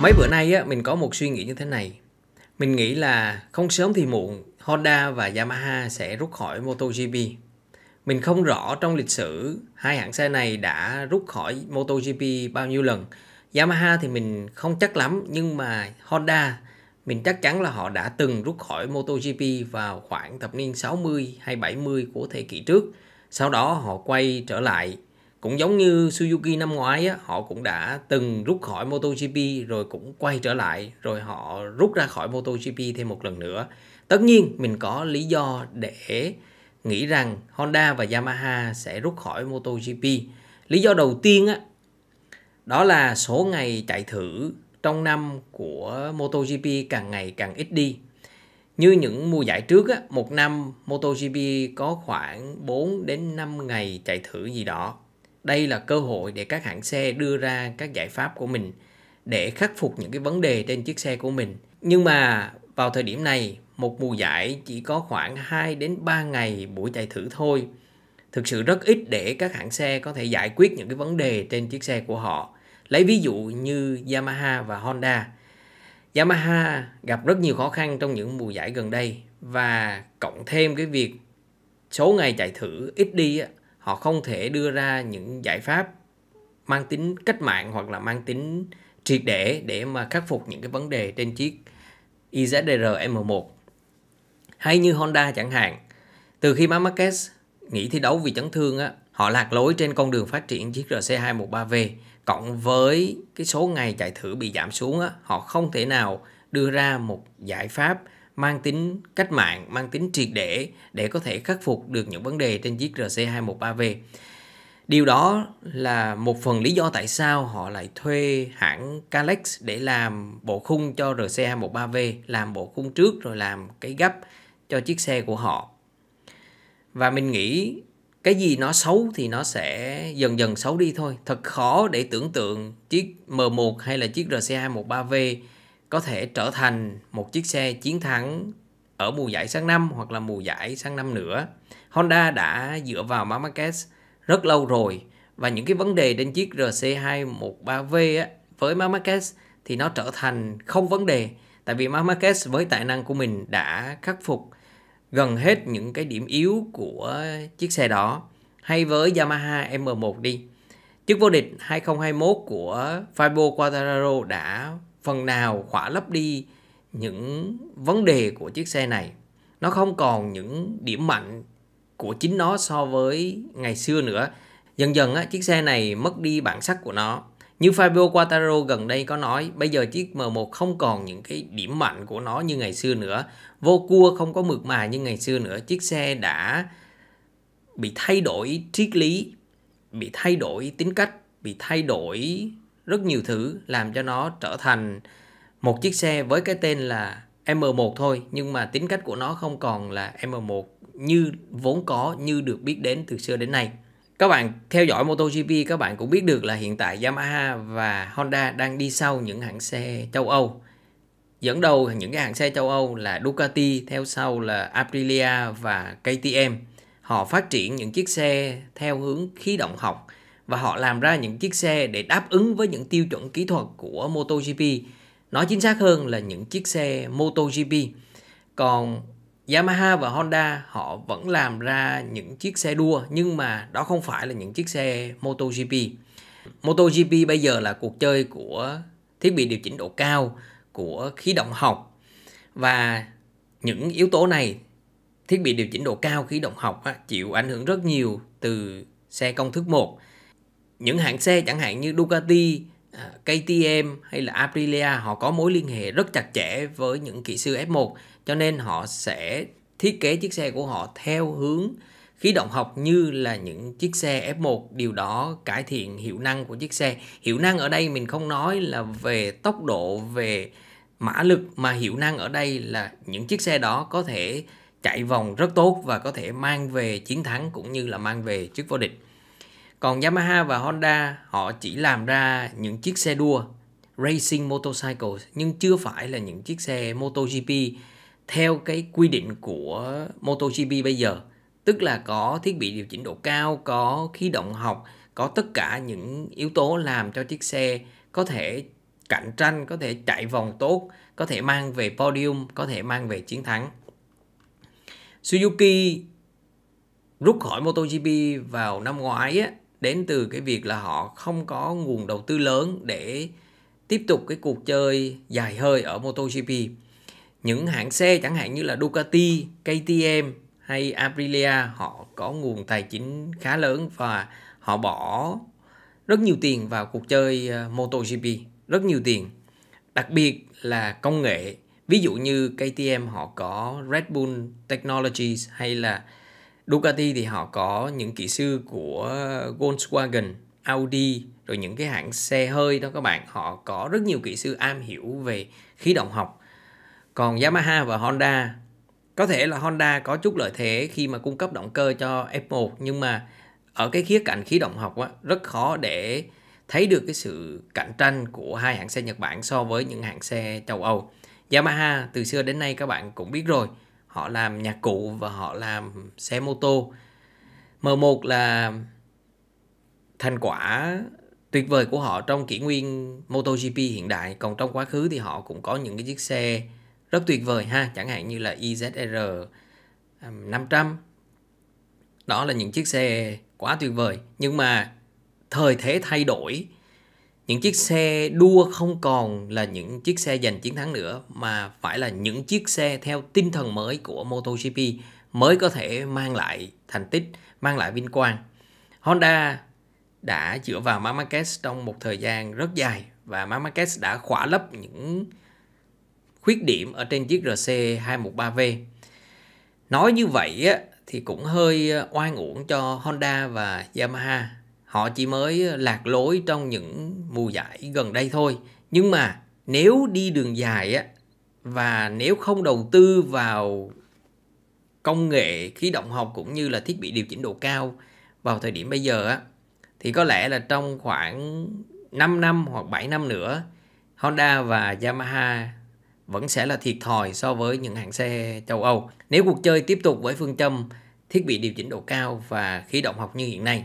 Mấy bữa nay á, mình có một suy nghĩ như thế này. Mình nghĩ là không sớm thì muộn, Honda và Yamaha sẽ rút khỏi MotoGP. Mình không rõ trong lịch sử hai hãng xe này đã rút khỏi MotoGP bao nhiêu lần. Yamaha thì mình không chắc lắm nhưng mà Honda mình chắc chắn là họ đã từng rút khỏi MotoGP vào khoảng thập niên 60 hay 70 của thế kỷ trước. Sau đó họ quay trở lại cũng giống như Suzuki năm ngoái á, họ cũng đã từng rút khỏi MotoGP rồi cũng quay trở lại rồi họ rút ra khỏi MotoGP thêm một lần nữa tất nhiên mình có lý do để nghĩ rằng Honda và Yamaha sẽ rút khỏi MotoGP lý do đầu tiên á, đó là số ngày chạy thử trong năm của MotoGP càng ngày càng ít đi như những mùa giải trước á, một năm MotoGP có khoảng 4 đến 5 ngày chạy thử gì đó đây là cơ hội để các hãng xe đưa ra các giải pháp của mình để khắc phục những cái vấn đề trên chiếc xe của mình. Nhưng mà vào thời điểm này, một mùa giải chỉ có khoảng 2 đến 3 ngày buổi chạy thử thôi. Thực sự rất ít để các hãng xe có thể giải quyết những cái vấn đề trên chiếc xe của họ. Lấy ví dụ như Yamaha và Honda. Yamaha gặp rất nhiều khó khăn trong những mùa giải gần đây và cộng thêm cái việc số ngày chạy thử ít đi họ không thể đưa ra những giải pháp mang tính cách mạng hoặc là mang tính triệt để để mà khắc phục những cái vấn đề trên chiếc IZR M1 hay như Honda chẳng hạn từ khi Marquez nghỉ thi đấu vì chấn thương á họ lạc lối trên con đường phát triển chiếc RC213V cộng với cái số ngày chạy thử bị giảm xuống á họ không thể nào đưa ra một giải pháp mang tính cách mạng, mang tính triệt để để có thể khắc phục được những vấn đề trên chiếc RC213V. Điều đó là một phần lý do tại sao họ lại thuê hãng Calex để làm bộ khung cho RC213V, làm bộ khung trước rồi làm cái gấp cho chiếc xe của họ. Và mình nghĩ cái gì nó xấu thì nó sẽ dần dần xấu đi thôi. Thật khó để tưởng tượng chiếc M1 hay là chiếc RC213V có thể trở thành một chiếc xe chiến thắng ở mùa giải sang năm hoặc là mùa giải sang năm nữa. Honda đã dựa vào Marquez rất lâu rồi và những cái vấn đề trên chiếc RC213V á, với Marquez thì nó trở thành không vấn đề tại vì Marquez với tài năng của mình đã khắc phục gần hết những cái điểm yếu của chiếc xe đó hay với Yamaha M1 đi. Chức vô địch 2021 của Fabio Quartararo đã phần nào khỏa lấp đi những vấn đề của chiếc xe này nó không còn những điểm mạnh của chính nó so với ngày xưa nữa dần dần á, chiếc xe này mất đi bản sắc của nó như Fabio Quattaro gần đây có nói bây giờ chiếc M1 không còn những cái điểm mạnh của nó như ngày xưa nữa vô cua không có mượt mà như ngày xưa nữa chiếc xe đã bị thay đổi triết lý bị thay đổi tính cách bị thay đổi rất nhiều thứ làm cho nó trở thành một chiếc xe với cái tên là M1 thôi nhưng mà tính cách của nó không còn là M1 như vốn có như được biết đến từ xưa đến nay. Các bạn theo dõi MotoGP các bạn cũng biết được là hiện tại Yamaha và Honda đang đi sau những hãng xe châu Âu. Dẫn đầu những cái hãng xe châu Âu là Ducati, theo sau là Aprilia và KTM. Họ phát triển những chiếc xe theo hướng khí động học và họ làm ra những chiếc xe để đáp ứng với những tiêu chuẩn kỹ thuật của MotoGP. Nói chính xác hơn là những chiếc xe MotoGP. Còn Yamaha và Honda họ vẫn làm ra những chiếc xe đua nhưng mà đó không phải là những chiếc xe MotoGP. MotoGP bây giờ là cuộc chơi của thiết bị điều chỉnh độ cao, của khí động học và những yếu tố này thiết bị điều chỉnh độ cao khí động học chịu ảnh hưởng rất nhiều từ xe công thức 1 những hãng xe chẳng hạn như Ducati, à, KTM hay là Aprilia họ có mối liên hệ rất chặt chẽ với những kỹ sư F1 cho nên họ sẽ thiết kế chiếc xe của họ theo hướng khí động học như là những chiếc xe F1 điều đó cải thiện hiệu năng của chiếc xe hiệu năng ở đây mình không nói là về tốc độ về mã lực mà hiệu năng ở đây là những chiếc xe đó có thể chạy vòng rất tốt và có thể mang về chiến thắng cũng như là mang về chức vô địch còn Yamaha và Honda họ chỉ làm ra những chiếc xe đua racing motorcycles nhưng chưa phải là những chiếc xe MotoGP theo cái quy định của MotoGP bây giờ tức là có thiết bị điều chỉnh độ cao có khí động học có tất cả những yếu tố làm cho chiếc xe có thể cạnh tranh có thể chạy vòng tốt có thể mang về podium có thể mang về chiến thắng Suzuki rút khỏi MotoGP vào năm ngoái á, đến từ cái việc là họ không có nguồn đầu tư lớn để tiếp tục cái cuộc chơi dài hơi ở MotoGP. Những hãng xe chẳng hạn như là Ducati, KTM hay Aprilia họ có nguồn tài chính khá lớn và họ bỏ rất nhiều tiền vào cuộc chơi ờ, MotoGP, rất nhiều tiền. Đặc biệt là công nghệ, ví dụ như KTM họ có Red Bull Technologies hay là Ducati thì họ có những kỹ sư của Volkswagen, Audi rồi những cái hãng xe hơi đó các bạn họ có rất nhiều kỹ sư am hiểu về khí động học còn Yamaha và Honda có thể là Honda có chút lợi thế khi mà cung cấp động cơ cho F1 nhưng mà ở cái khía cạnh khí động học á, rất khó để thấy được cái sự cạnh tranh của hai hãng xe Nhật Bản so với những hãng xe châu Âu. Yamaha từ xưa đến nay các bạn cũng biết rồi, họ làm nhạc cụ và họ làm xe mô tô M1 là thành quả tuyệt vời của họ trong kỷ nguyên MotoGP hiện đại còn trong quá khứ thì họ cũng có những cái chiếc xe rất tuyệt vời ha chẳng hạn như là IZR e 500 um, đó là những chiếc xe quá tuyệt vời nhưng mà thời thế thay đổi những chiếc xe đua không còn là những chiếc xe giành chiến thắng nữa mà phải là những chiếc xe theo tinh thần mới của MotoGP mới có thể mang lại thành tích, mang lại vinh quang. Honda đã dựa vào Marquez trong một thời gian rất dài và Marquez đã khỏa lấp những khuyết điểm ở trên chiếc RC213V. Nói như vậy thì cũng hơi ờ, oan uổng cho Honda và Yamaha họ chỉ mới lạc lối trong những mùa giải gần đây thôi nhưng mà nếu đi đường dài á và nếu không đầu tư vào công nghệ khí động học cũng như là thiết bị điều chỉnh độ cao vào thời điểm bây giờ á thì có lẽ là trong khoảng 5 năm hoặc 7 năm nữa Honda và Yamaha vẫn sẽ là thiệt thòi so với những hãng xe châu Âu nếu cuộc chơi tiếp tục với phương châm thiết bị điều chỉnh độ cao và khí động học như hiện nay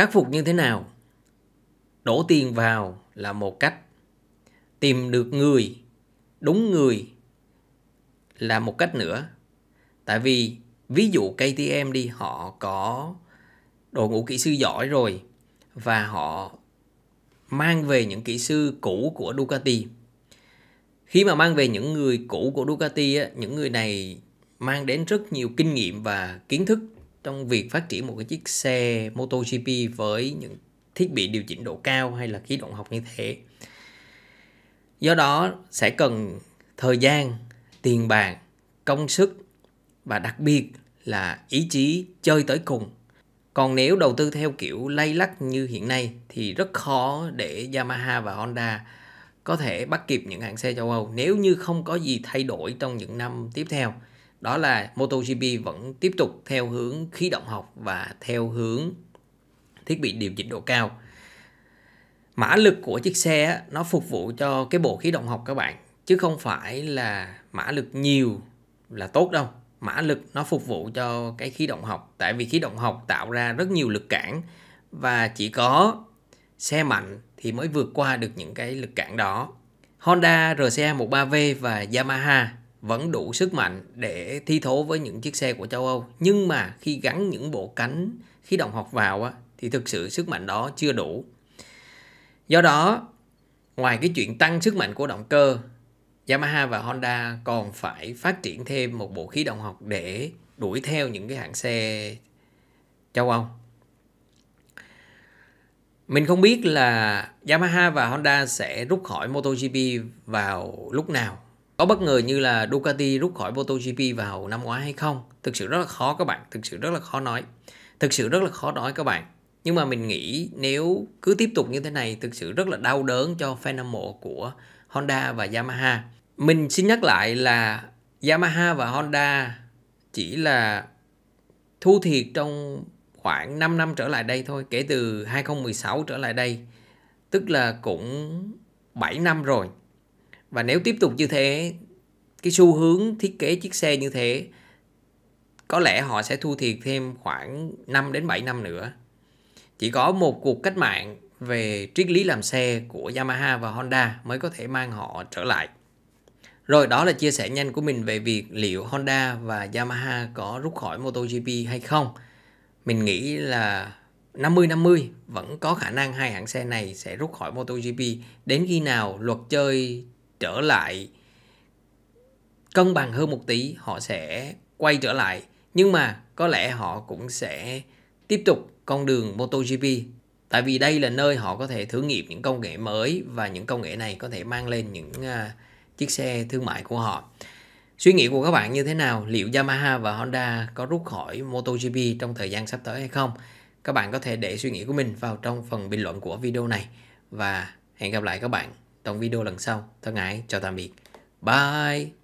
khắc phục như thế nào đổ tiền vào là một cách tìm được người đúng người là một cách nữa tại vì ví dụ KTM đi họ có đội ngũ kỹ sư giỏi rồi và họ mang về những kỹ sư cũ của Ducati khi mà mang về những người cũ của Ducati á, những người này mang đến rất nhiều kinh nghiệm và kiến thức trong việc phát triển một cái chiếc xe MotoGP với những thiết bị điều chỉnh độ cao hay là khí động học như thế. Do đó sẽ cần thời gian, tiền bạc, công sức và đặc biệt là ý chí chơi tới cùng. Còn nếu đầu tư theo kiểu lay lắc như hiện nay thì rất khó để Yamaha và Honda có thể bắt kịp những hãng xe châu Âu nếu như không có gì thay đổi trong những năm tiếp theo đó là MotoGP vẫn tiếp tục theo hướng khí động học và theo hướng thiết bị điều chỉnh độ cao mã lực của chiếc xe nó phục vụ cho cái bộ khí động học các bạn chứ không phải là mã lực nhiều là tốt đâu mã lực nó phục vụ cho cái khí động học tại vì khí động học tạo ra rất nhiều lực cản và chỉ có xe mạnh thì mới vượt qua được những cái lực cản đó Honda RCA 13V và Yamaha vẫn đủ sức mạnh để thi thố với những chiếc xe của châu Âu. Nhưng mà khi gắn những bộ cánh khí động học vào á, thì thực sự sức mạnh đó chưa đủ. Do đó, ngoài cái chuyện tăng sức mạnh của động cơ, Yamaha và Honda còn phải phát triển thêm một bộ khí động học để đuổi theo những cái hãng xe châu Âu. Mình không biết là Yamaha và Honda sẽ rút khỏi MotoGP vào lúc nào có bất ngờ như là Ducati rút khỏi MotoGP vào năm ngoái hay không? Thực sự rất là khó các bạn, thực sự rất là khó nói. Thực sự rất là khó nói các bạn. Nhưng mà mình nghĩ nếu cứ tiếp tục như thế này thực sự rất là đau đớn cho fan hâm mộ của Honda và Yamaha. Mình xin nhắc lại là Yamaha và Honda chỉ là thu thiệt trong khoảng 5 năm trở lại đây thôi, kể từ 2016 trở lại đây. Tức là cũng 7 năm rồi và nếu tiếp tục như thế cái xu hướng thiết kế chiếc xe như thế có lẽ họ sẽ thu thiệt thêm khoảng 5 đến 7 năm nữa. Chỉ có một cuộc cách mạng về triết lý làm xe của Yamaha và Honda mới có thể mang họ trở lại. Rồi đó là chia sẻ nhanh của mình về việc liệu Honda và Yamaha có rút khỏi MotoGP hay không. Mình nghĩ là 50-50 vẫn có khả năng hai hãng xe này sẽ rút khỏi MotoGP đến khi nào luật chơi trở lại cân bằng hơn một tí họ sẽ quay trở lại nhưng mà có lẽ họ cũng sẽ tiếp tục con đường MotoGP tại vì đây là nơi họ có thể thử nghiệm những công nghệ mới và những công nghệ này có thể mang lên những uh, chiếc xe thương mại của họ suy nghĩ của các bạn như thế nào liệu Yamaha và Honda có rút khỏi MotoGP trong thời gian sắp tới hay không các bạn có thể để suy nghĩ của mình vào trong phần bình luận của video này và hẹn gặp lại các bạn trong video lần sau. Thân ái, chào tạm biệt. Bye!